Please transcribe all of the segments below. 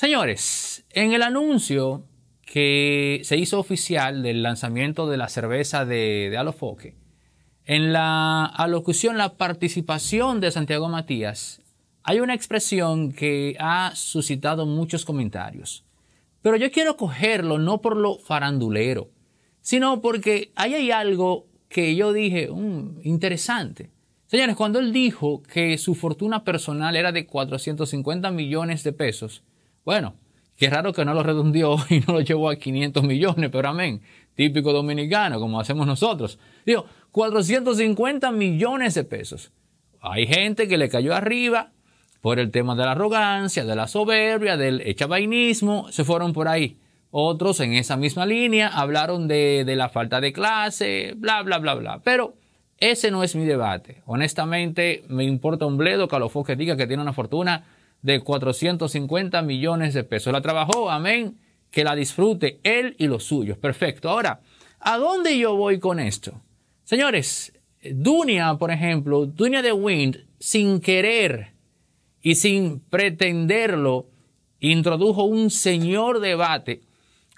Señores, en el anuncio que se hizo oficial del lanzamiento de la cerveza de, Alofoque, en la alocución, la participación de Santiago Matías, hay una expresión que ha suscitado muchos comentarios. Pero yo quiero cogerlo no por lo farandulero, sino porque ahí hay algo que yo dije mm, interesante. Señores, cuando él dijo que su fortuna personal era de 450 millones de pesos, bueno, qué raro que no lo redundió y no lo llevó a 500 millones, pero amén, típico dominicano, como hacemos nosotros. Digo, 450 millones de pesos. Hay gente que le cayó arriba por el tema de la arrogancia, de la soberbia, del echabainismo, se fueron por ahí. Otros en esa misma línea hablaron de, la falta de clase, bla, bla, bla, bla. Pero ese no es mi debate. Honestamente, me importa un bledo que a los que diga que tiene una fortuna de 450 millones de pesos. La trabajó, amén, que la disfrute él y los suyos. Perfecto. Ahora, ¿a dónde yo voy con esto? Señores, Dunia, por ejemplo, Dunia de Wind, sin querer y sin pretenderlo, introdujo un señor debate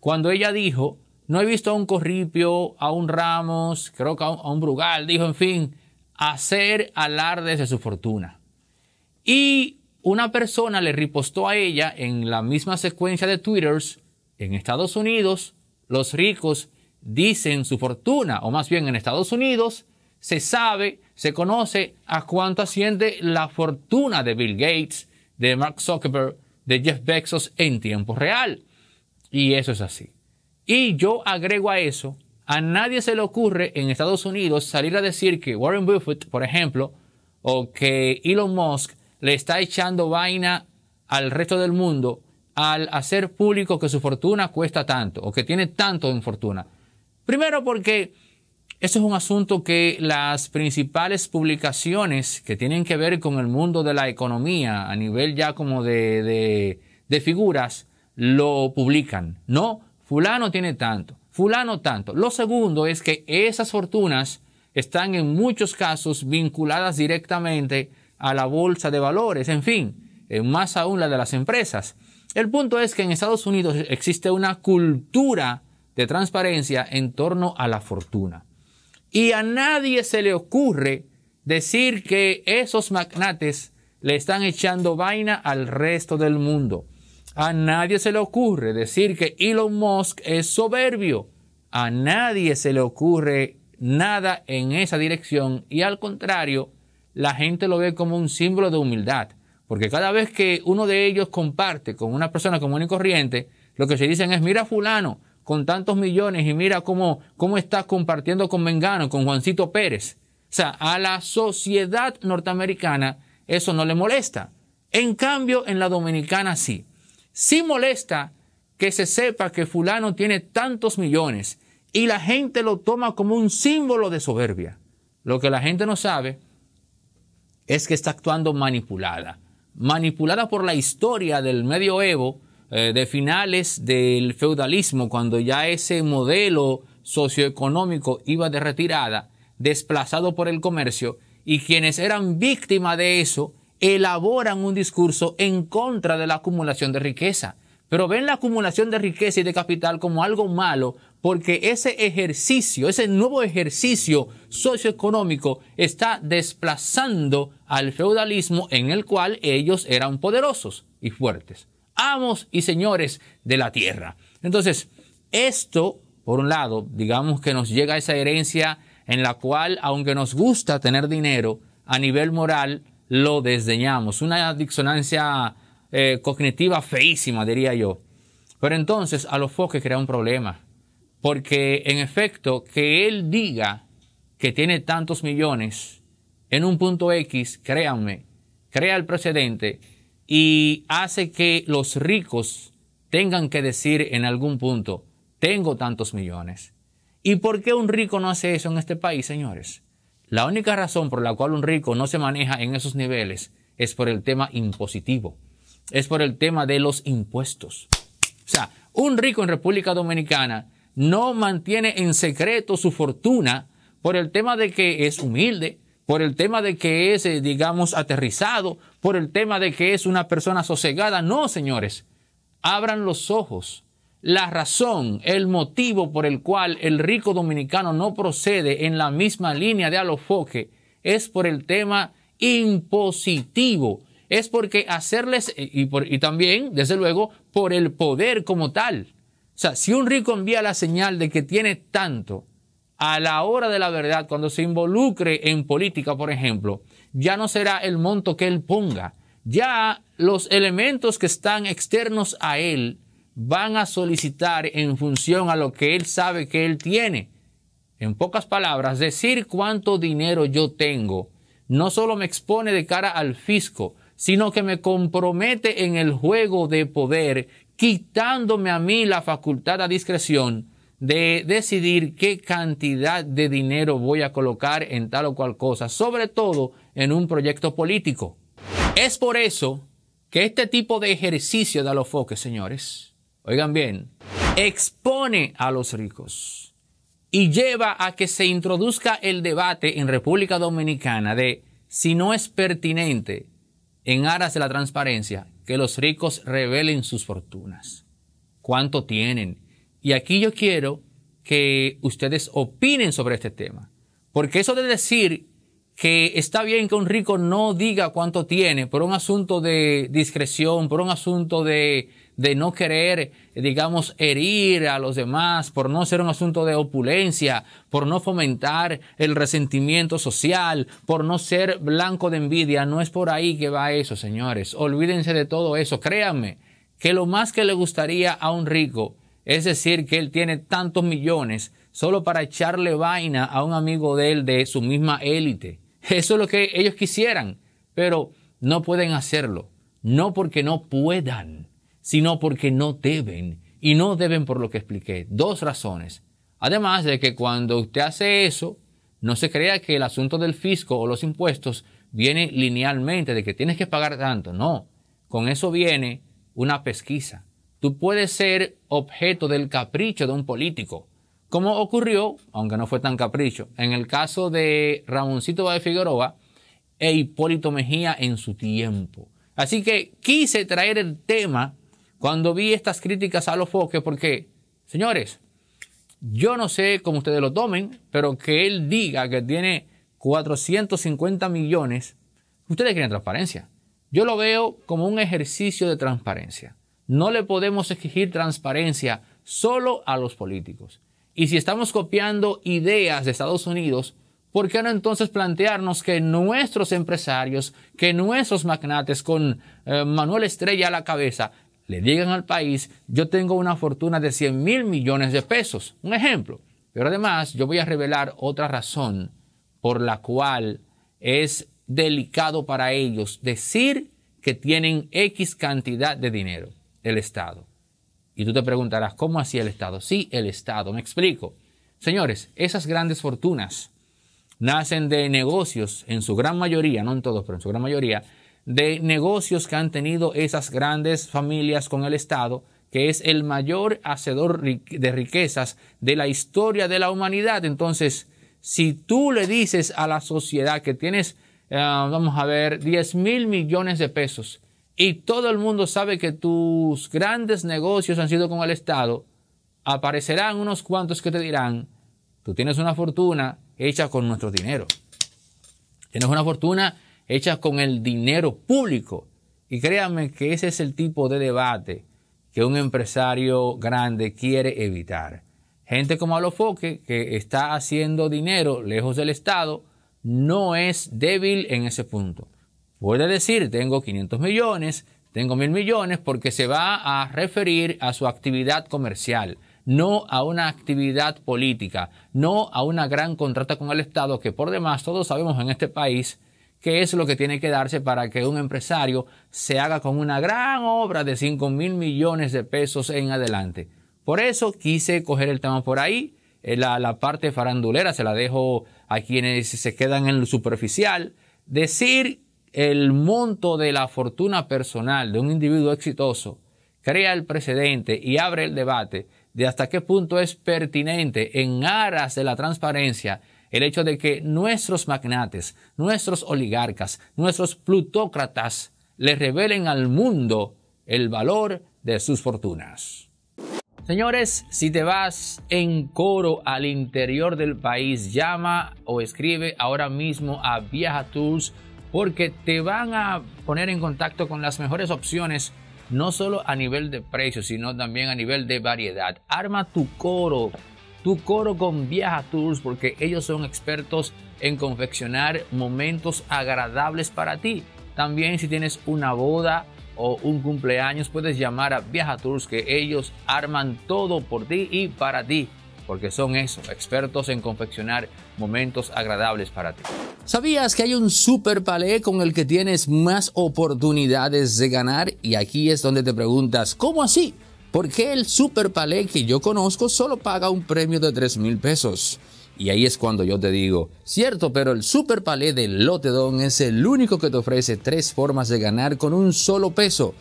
cuando ella dijo, no he visto a un Corripio, a un Ramos, creo que a un, Brugal, dijo, en fin, hacer alardes de su fortuna. Y una persona le ripostó a ella en la misma secuencia de twitters en Estados Unidos, los ricos dicen su fortuna, o más bien en Estados Unidos, se sabe, se conoce a cuánto asciende la fortuna de Bill Gates, de Mark Zuckerberg, de Jeff Bezos en tiempo real. Y eso es así. Y yo agrego a eso, a nadie se le ocurre en Estados Unidos salir a decir que Warren Buffett, por ejemplo, o que Elon Musk le está echando vaina al resto del mundo al hacer público que su fortuna cuesta tanto o que tiene tanto en fortuna. Primero porque eso es un asunto que las principales publicaciones que tienen que ver con el mundo de la economía a nivel ya como de, de, de figuras lo publican. No, fulano tiene tanto, fulano tanto. Lo segundo es que esas fortunas están en muchos casos vinculadas directamente a la bolsa de valores, en fin, eh, más aún la de las empresas. El punto es que en Estados Unidos existe una cultura de transparencia en torno a la fortuna. Y a nadie se le ocurre decir que esos magnates le están echando vaina al resto del mundo. A nadie se le ocurre decir que Elon Musk es soberbio. A nadie se le ocurre nada en esa dirección y al contrario, la gente lo ve como un símbolo de humildad, porque cada vez que uno de ellos comparte con una persona común y corriente, lo que se dicen es, mira fulano, con tantos millones y mira cómo, cómo está compartiendo con Mengano, con Juancito Pérez. O sea, a la sociedad norteamericana eso no le molesta. En cambio, en la dominicana sí. Sí molesta que se sepa que fulano tiene tantos millones y la gente lo toma como un símbolo de soberbia. Lo que la gente no sabe es que está actuando manipulada. Manipulada por la historia del medioevo, eh, de finales del feudalismo, cuando ya ese modelo socioeconómico iba de retirada, desplazado por el comercio, y quienes eran víctimas de eso elaboran un discurso en contra de la acumulación de riqueza. Pero ven la acumulación de riqueza y de capital como algo malo, porque ese ejercicio, ese nuevo ejercicio socioeconómico está desplazando al feudalismo en el cual ellos eran poderosos y fuertes, amos y señores de la tierra. Entonces, esto, por un lado, digamos que nos llega a esa herencia en la cual, aunque nos gusta tener dinero, a nivel moral lo desdeñamos. Una disonancia eh, cognitiva feísima, diría yo. Pero entonces, a los foques crea un problema porque en efecto, que él diga que tiene tantos millones en un punto X, créanme, crea el precedente y hace que los ricos tengan que decir en algún punto, tengo tantos millones. ¿Y por qué un rico no hace eso en este país, señores? La única razón por la cual un rico no se maneja en esos niveles es por el tema impositivo, es por el tema de los impuestos. O sea, un rico en República Dominicana no mantiene en secreto su fortuna por el tema de que es humilde, por el tema de que es, eh, digamos, aterrizado, por el tema de que es una persona sosegada. No, señores, abran los ojos. La razón, el motivo por el cual el rico dominicano no procede en la misma línea de alofoque es por el tema impositivo. Es porque hacerles, eh, y, y también, desde luego, por el poder como tal. O sea, si un rico envía la señal de que tiene tanto, a la hora de la verdad, cuando se involucre en política, por ejemplo, ya no será el monto que él ponga, ya los elementos que están externos a él van a solicitar en función a lo que él sabe que él tiene. En pocas palabras, decir cuánto dinero yo tengo no solo me expone de cara al fisco, sino que me compromete en el juego de poder quitándome a mí la facultad a discreción de decidir qué cantidad de dinero voy a colocar en tal o cual cosa, sobre todo en un proyecto político. Es por eso que este tipo de ejercicio de foques, señores, oigan bien, expone a los ricos y lleva a que se introduzca el debate en República Dominicana de si no es pertinente en aras de la transparencia que los ricos revelen sus fortunas. ¿Cuánto tienen? Y aquí yo quiero que ustedes opinen sobre este tema. Porque eso de decir que está bien que un rico no diga cuánto tiene por un asunto de discreción, por un asunto de de no querer, digamos, herir a los demás, por no ser un asunto de opulencia, por no fomentar el resentimiento social, por no ser blanco de envidia. No es por ahí que va eso, señores. Olvídense de todo eso. Créanme que lo más que le gustaría a un rico es decir, que él tiene tantos millones solo para echarle vaina a un amigo de él de su misma élite. Eso es lo que ellos quisieran, pero no pueden hacerlo. No porque no puedan, sino porque no deben. Y no deben por lo que expliqué. Dos razones. Además de que cuando usted hace eso, no se crea que el asunto del fisco o los impuestos viene linealmente, de que tienes que pagar tanto. No, con eso viene una pesquisa. Tú puedes ser objeto del capricho de un político, como ocurrió, aunque no fue tan capricho, en el caso de Ramoncito de Figueroa e Hipólito Mejía en su tiempo. Así que quise traer el tema cuando vi estas críticas a los foques, porque, señores, yo no sé cómo ustedes lo tomen, pero que él diga que tiene 450 millones, ustedes quieren transparencia. Yo lo veo como un ejercicio de transparencia. No le podemos exigir transparencia solo a los políticos. Y si estamos copiando ideas de Estados Unidos, ¿por qué no entonces plantearnos que nuestros empresarios, que nuestros magnates con eh, Manuel Estrella a la cabeza, le digan al país, yo tengo una fortuna de 100 mil millones de pesos, un ejemplo. Pero además yo voy a revelar otra razón por la cual es delicado para ellos decir que tienen X cantidad de dinero, el Estado. Y tú te preguntarás, ¿cómo hacía el Estado? Sí, el Estado, me explico. Señores, esas grandes fortunas nacen de negocios, en su gran mayoría, no en todos, pero en su gran mayoría, de negocios que han tenido esas grandes familias con el Estado, que es el mayor hacedor de riquezas de la historia de la humanidad. Entonces, si tú le dices a la sociedad que tienes, eh, vamos a ver, 10 mil millones de pesos y todo el mundo sabe que tus grandes negocios han sido con el Estado, aparecerán unos cuantos que te dirán, tú tienes una fortuna hecha con nuestro dinero. Tienes una fortuna hechas con el dinero público. Y créanme que ese es el tipo de debate que un empresario grande quiere evitar. Gente como Alofoque, que está haciendo dinero lejos del Estado, no es débil en ese punto. Puede decir, tengo 500 millones, tengo mil millones, porque se va a referir a su actividad comercial, no a una actividad política, no a una gran contrata con el Estado, que por demás todos sabemos en este país qué es lo que tiene que darse para que un empresario se haga con una gran obra de 5 mil millones de pesos en adelante. Por eso quise coger el tema por ahí. Eh, la, la, parte farandulera se la dejo a quienes se quedan en lo superficial. Decir el monto de la fortuna personal de un individuo exitoso crea el precedente y abre el debate de hasta qué punto es pertinente en aras de la transparencia el hecho de que nuestros magnates, nuestros oligarcas, nuestros plutócratas le revelen al mundo el valor de sus fortunas. Señores, si te vas en coro al interior del país, llama o escribe ahora mismo a Viaja Tours porque te van a poner en contacto con las mejores opciones, no solo a nivel de precio, sino también a nivel de variedad. Arma tu coro tu coro con Viaja Tours porque ellos son expertos en confeccionar momentos agradables para ti. También si tienes una boda o un cumpleaños puedes llamar a Viaja Tours que ellos arman todo por ti y para ti. Porque son eso, expertos en confeccionar momentos agradables para ti. ¿Sabías que hay un super palé con el que tienes más oportunidades de ganar? Y aquí es donde te preguntas, ¿cómo así? porque el super palé que yo conozco solo paga un premio de 3 mil pesos? Y ahí es cuando yo te digo, cierto, pero el Super Palé de Lotedon es el único que te ofrece tres formas de ganar con un solo peso.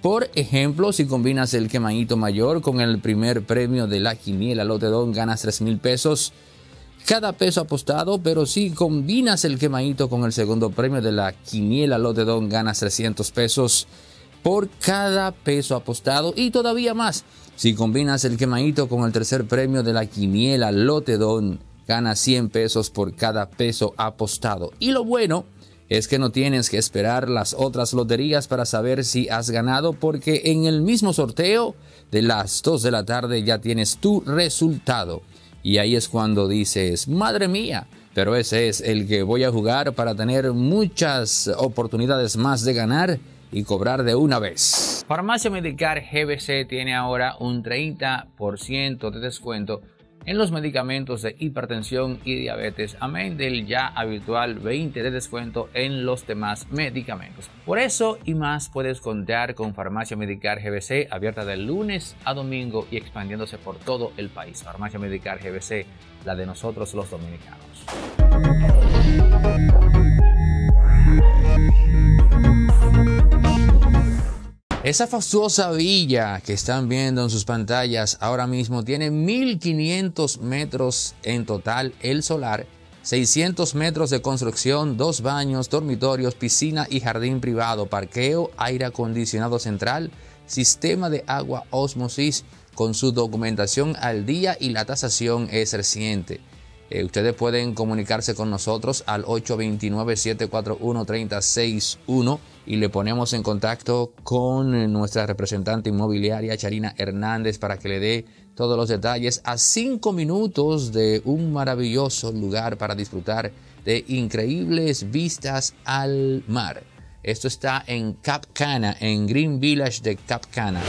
Por ejemplo, si combinas el quemadito mayor con el primer premio de la quiniela Lotedon, ganas 3 mil pesos cada peso apostado, pero si combinas el quemadito con el segundo premio de la quiniela Lotedon, ganas 300 pesos por cada peso apostado y todavía más si combinas el quemadito con el tercer premio de la quiniela Lotedón, gana 100 pesos por cada peso apostado. Y lo bueno es que no tienes que esperar las otras loterías para saber si has ganado porque en el mismo sorteo de las 2 de la tarde ya tienes tu resultado. Y ahí es cuando dices, madre mía, pero ese es el que voy a jugar para tener muchas oportunidades más de ganar y cobrar de una vez. Farmacia Medicar GBC tiene ahora un 30% de descuento en los medicamentos de hipertensión y diabetes, amén del ya habitual 20 de descuento en los demás medicamentos. Por eso y más puedes contar con Farmacia Medicar GBC abierta de lunes a domingo y expandiéndose por todo el país. Farmacia Medicar GBC, la de nosotros los dominicanos. Esa fastuosa villa que están viendo en sus pantallas ahora mismo tiene 1500 metros en total el solar, 600 metros de construcción, dos baños, dormitorios, piscina y jardín privado, parqueo, aire acondicionado central, sistema de agua osmosis con su documentación al día y la tasación es reciente. Eh, ustedes pueden comunicarse con nosotros al 829-741-3061 y le ponemos en contacto con eh, nuestra representante inmobiliaria Charina Hernández para que le dé todos los detalles a cinco minutos de un maravilloso lugar para disfrutar de increíbles vistas al mar. Esto está en Cap Cana, en Green Village de Cap Cana.